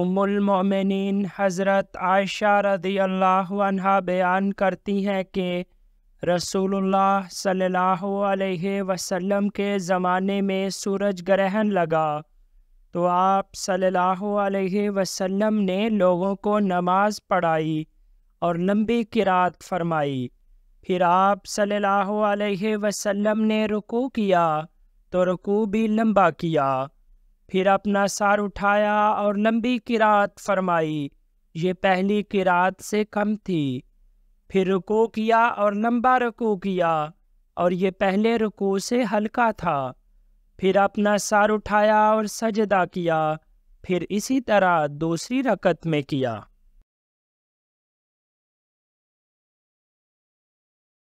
उमुलमिन हज़रत आयशा रदी अल्लाह बयान करती हैं कि रसूलुल्लाह सल्लल्लाहु अलैहि वसल्लम के ज़माने में सूरज ग्रहण लगा तो आप सल्लल्लाहु अलैहि वसल्लम ने लोगों को नमाज पढ़ाई और लंबी किरात फरमाई फिर आप सल्लल्लाहु अलैहि वसल्लम ने रुकू किया तो रुकू भी लंबा किया फिर अपना सार उठाया और लंबी किरात फरमाई ये पहली किरात से कम थी फिर रुको किया और लंबा रुको किया और ये पहले रुको से हल्का था फिर अपना सार उठाया और सजदा किया फिर इसी तरह दूसरी रकत में किया